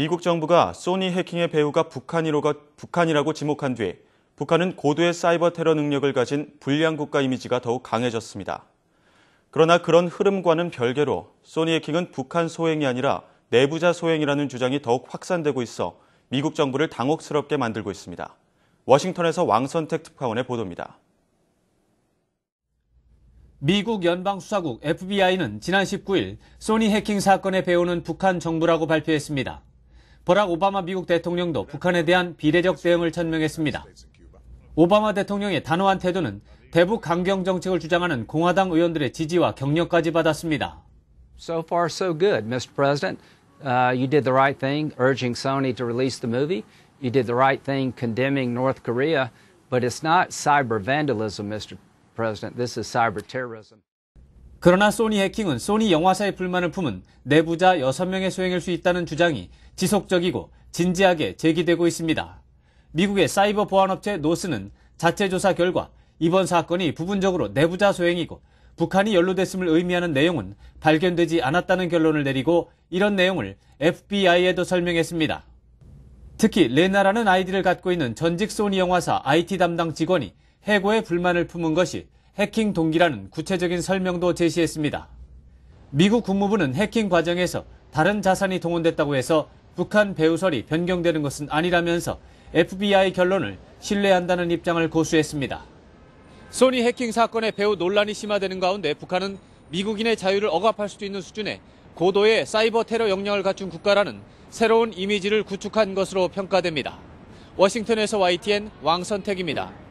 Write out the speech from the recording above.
미국 정부가 소니 해킹의 배후가 북한이라고 지목한 뒤에 북한은 고도의 사이버 테러 능력을 가진 불량 국가 이미지가 더욱 강해졌습니다. 그러나 그런 흐름과는 별개로 소니 해킹은 북한 소행이 아니라 내부자 소행이라는 주장이 더욱 확산되고 있어 미국 정부를 당혹스럽게 만들고 있습니다. 워싱턴에서 왕선택 특파원의 보도입니다. 미국 연방수사국 FBI는 지난 19일 소니 해킹 사건의 배우는 북한 정부라고 발표했습니다. 버락 오바마 미국 대통령도 북한에 대한 비례적 대응을 천명했습니다. 오바마 대통령의 단호한 태도는 대북 강경 정책을 주장하는 공화당 의원들의 지지와 격려까지 받았습니다. So far so good, Mr. President. Uh, you did the right thing urging Sony to release the movie. You did the right thing condemning North Korea, but it's not cyber vandalism, Mr. President. This is cyber terrorism. 그러나 소니 해킹은 소니 영화사의 불만을 품은 내부자 6명의 소행일 수 있다는 주장이 지속적이고 진지하게 제기되고 있습니다. 미국의 사이버 보안업체 노스는 자체 조사 결과 이번 사건이 부분적으로 내부자 소행이고 북한이 연루됐음을 의미하는 내용은 발견되지 않았다는 결론을 내리고 이런 내용을 FBI에도 설명했습니다. 특히 레나라는 아이디를 갖고 있는 전직 소니 영화사 IT 담당 직원이 해고에 불만을 품은 것이 해킹 동기라는 구체적인 설명도 제시했습니다. 미국 국무부는 해킹 과정에서 다른 자산이 동원됐다고 해서 북한 배우설이 변경되는 것은 아니라면서 FBI 결론을 신뢰한다는 입장을 고수했습니다. 소니 해킹 사건의 배후 논란이 심화되는 가운데 북한은 미국인의 자유를 억압할 수도 있는 수준의 고도의 사이버 테러 역량을 갖춘 국가라는 새로운 이미지를 구축한 것으로 평가됩니다. 워싱턴에서 YTN 왕선택입니다.